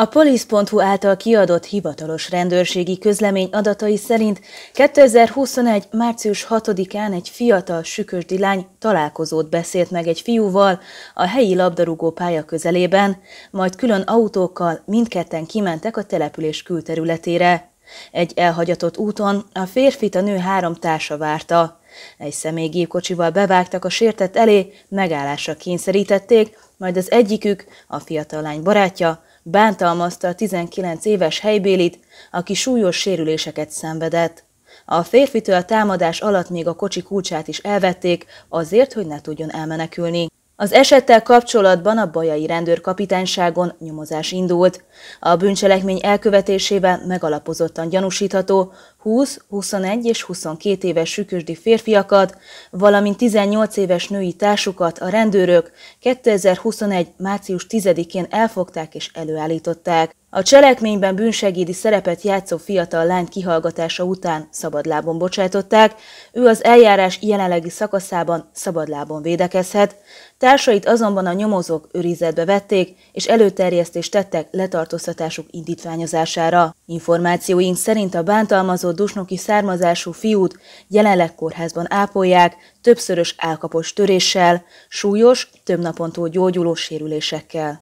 A Police.hu által kiadott hivatalos rendőrségi közlemény adatai szerint 2021. március 6-án egy fiatal sükösdi lány találkozót beszélt meg egy fiúval a helyi labdarúgó pálya közelében, majd külön autókkal mindketten kimentek a település külterületére. Egy elhagyatott úton a férfit a nő három társa várta. Egy személygépkocsival bevágtak a sértett elé, megállásra kényszerítették, majd az egyikük, a fiatal lány barátja, bántalmazta a 19 éves helybélit, aki súlyos sérüléseket szenvedett. A férfitől a támadás alatt még a kocsi kulcsát is elvették, azért, hogy ne tudjon elmenekülni. Az esettel kapcsolatban a bajai rendőrkapitányságon nyomozás indult. A bűncselekmény elkövetésével megalapozottan gyanúsítható, 20, 21 és 22 éves sükösdi férfiakat, valamint 18 éves női társukat a rendőrök 2021. március 10-én elfogták és előállították. A cselekményben bűnsegédi szerepet játszó fiatal lány kihallgatása után szabadlábon bocsátották, ő az eljárás jelenlegi szakaszában szabadlábon védekezhet, társait azonban a nyomozók őrizetbe vették, és előterjesztést tettek letartóztatásuk indítványozására. Információink szerint a bántalmazó meggyilkolt dusnoki származású fiút jelenleg kórházban ápolják, többszörös álkapos töréssel, súlyos, több napon gyógyuló sérülésekkel.